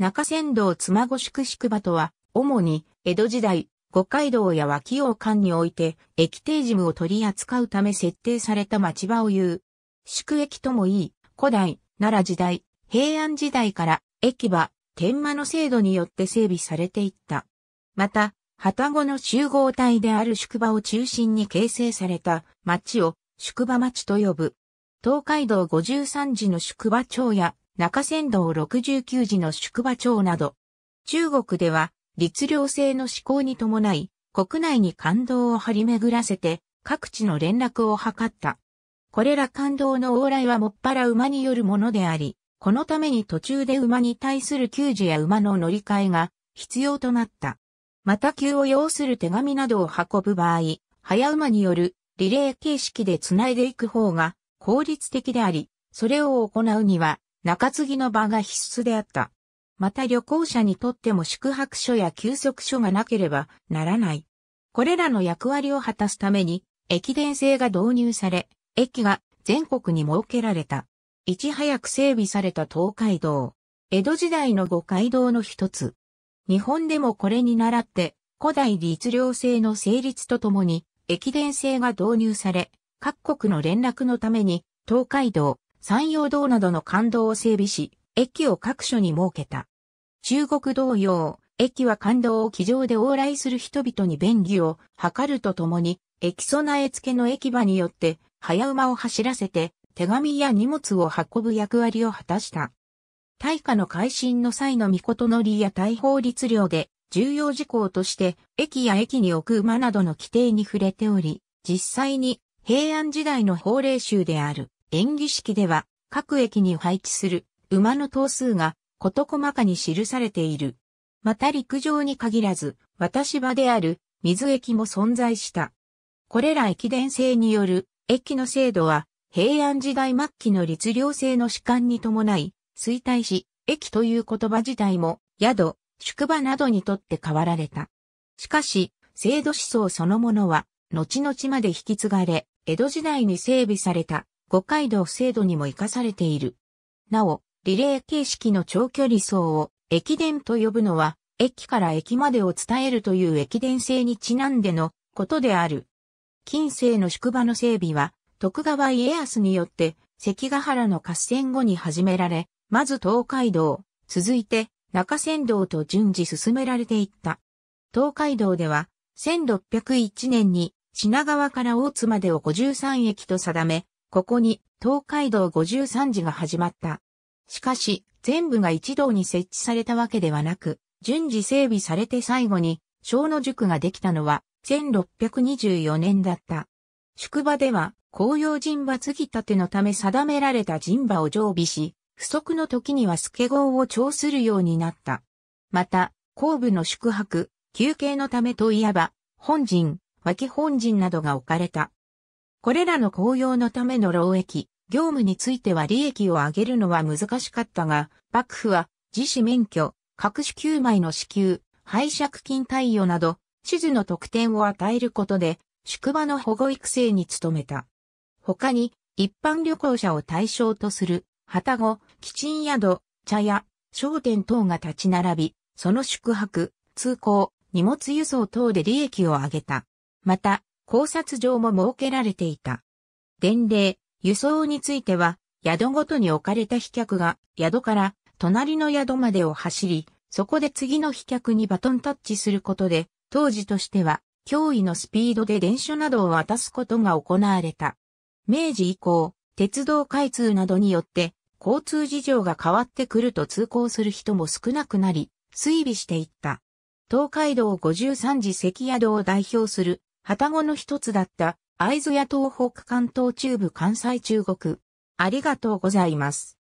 中山道妻子宿宿場とは、主に江戸時代、五街道や脇王館において、駅定事務を取り扱うため設定された町場を言う。宿駅ともいい、古代、奈良時代、平安時代から、駅場、天間の制度によって整備されていった。また、旗子の集合体である宿場を中心に形成された町を宿場町と呼ぶ。東海道五十三次の宿場町や中仙道69時の宿場町など、中国では、律令制の施行に伴い、国内に感動を張り巡らせて、各地の連絡を図った。これら感動の往来はもっぱら馬によるものであり、このために途中で馬に対する給仕や馬の乗り換えが必要となった。また急を要する手紙などを運ぶ場合、早馬によるリレー形式で繋いでいく方が効率的であり、それを行うには中継ぎの場が必須であった。また旅行者にとっても宿泊所や休息所がなければならない。これらの役割を果たすために、駅伝制が導入され、駅が全国に設けられた。いち早く整備された東海道。江戸時代の五街道の一つ。日本でもこれに倣って、古代律令制の成立とともに、駅伝制が導入され、各国の連絡のために、東海道、山陽道などの感動を整備し、駅を各所に設けた。中国同様、駅は感動を気上で往来する人々に便宜を図るとともに、駅備え付けの駅場によって、早馬を走らせて、手紙や荷物を運ぶ役割を果たした。大化の改新の際の御事のりや大法律令で、重要事項として、駅や駅に置く馬などの規定に触れており、実際に平安時代の法令集である。演技式では各駅に配置する馬の頭数が事細かに記されている。また陸上に限らず渡し場である水駅も存在した。これら駅伝制による駅の制度は平安時代末期の律令制の主観に伴い衰退し、駅という言葉自体も宿、宿場などにとって変わられた。しかし、制度思想そのものは後々まで引き継がれ、江戸時代に整備された五街道制度にも活かされている。なお、リレー形式の長距離走を駅伝と呼ぶのは、駅から駅までを伝えるという駅伝制にちなんでのことである。近世の宿場の整備は、徳川家康によって、関ヶ原の合戦後に始められ、まず東海道、続いて中山道と順次進められていった。東海道では、1601年に品川から大津までを53駅と定め、ここに東海道53次が始まった。しかし、全部が一堂に設置されたわけではなく、順次整備されて最後に、小野塾ができたのは、1624年だった。宿場では、紅葉人馬継ぎ立てのため定められた人馬を常備し、不足の時には助ーを調するようになった。また、後部の宿泊、休憩のためといえば、本陣、脇本陣などが置かれた。これらの公用のための労役、業務については利益を上げるのは難しかったが、幕府は自主免許、各種給枚の支給、拝借金貸与など、地図の特典を与えることで、宿場の保護育成に努めた。他に、一般旅行者を対象とする、旗子、基賃宿、茶屋、商店等が立ち並び、その宿泊、通行、荷物輸送等で利益を上げた。また、考察場も設けられていた。伝令、輸送については、宿ごとに置かれた飛脚が、宿から隣の宿までを走り、そこで次の飛脚にバトンタッチすることで、当時としては、脅威のスピードで電車などを渡すことが行われた。明治以降、鉄道開通などによって、交通事情が変わってくると通行する人も少なくなり、推尾していった。東海道53次関宿を代表する片子の一つだった会津や東北関東中部関西中国。ありがとうございます。